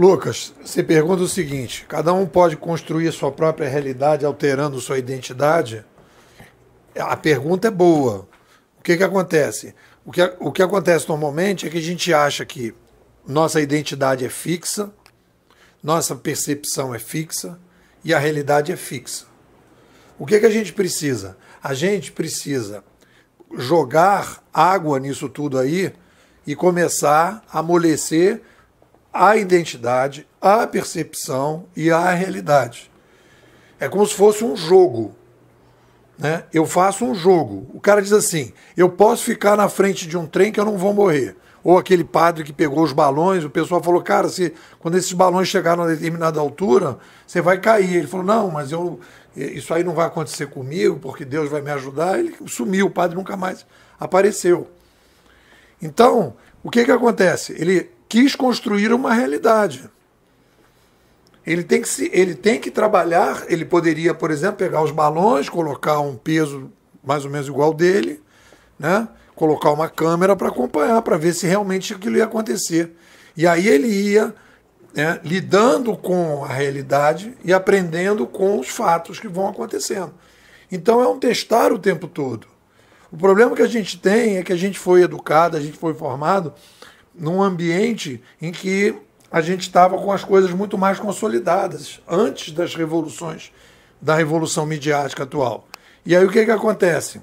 Lucas, você pergunta o seguinte: cada um pode construir sua própria realidade alterando sua identidade? A pergunta é boa. O que, que acontece? O que, o que acontece normalmente é que a gente acha que nossa identidade é fixa, nossa percepção é fixa e a realidade é fixa. O que, que a gente precisa? A gente precisa jogar água nisso tudo aí e começar a amolecer a identidade, a percepção e a realidade. É como se fosse um jogo. Né? Eu faço um jogo. O cara diz assim: eu posso ficar na frente de um trem que eu não vou morrer. Ou aquele padre que pegou os balões, o pessoal falou: cara, se, quando esses balões chegaram a determinada altura, você vai cair. Ele falou: não, mas eu, isso aí não vai acontecer comigo, porque Deus vai me ajudar. Ele sumiu, o padre nunca mais apareceu. Então, o que, que acontece? Ele quis construir uma realidade. Ele tem, que se, ele tem que trabalhar, ele poderia, por exemplo, pegar os balões, colocar um peso mais ou menos igual dele, né? colocar uma câmera para acompanhar, para ver se realmente aquilo ia acontecer. E aí ele ia né, lidando com a realidade e aprendendo com os fatos que vão acontecendo. Então é um testar o tempo todo. O problema que a gente tem é que a gente foi educado, a gente foi formado num ambiente em que a gente estava com as coisas muito mais consolidadas antes das revoluções, da revolução midiática atual. E aí o que, que acontece?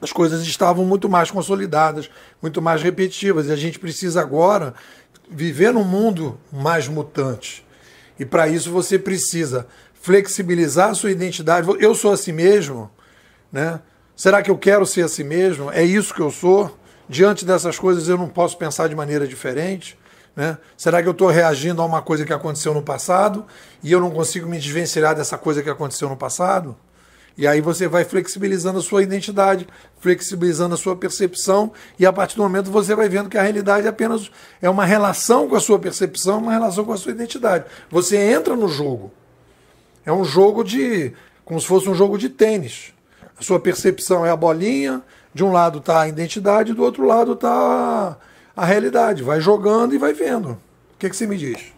As coisas estavam muito mais consolidadas, muito mais repetitivas, e a gente precisa agora viver num mundo mais mutante. E para isso você precisa flexibilizar a sua identidade. Eu sou assim mesmo, né? Será que eu quero ser assim mesmo? É isso que eu sou? diante dessas coisas eu não posso pensar de maneira diferente? Né? Será que eu estou reagindo a uma coisa que aconteceu no passado e eu não consigo me desvencilhar dessa coisa que aconteceu no passado? E aí você vai flexibilizando a sua identidade, flexibilizando a sua percepção, e a partir do momento você vai vendo que a realidade é apenas é uma relação com a sua percepção, uma relação com a sua identidade. Você entra no jogo. É um jogo de. como se fosse um jogo de tênis. A sua percepção é a bolinha, de um lado está a identidade, do outro lado está a realidade. Vai jogando e vai vendo. O que, que você me diz?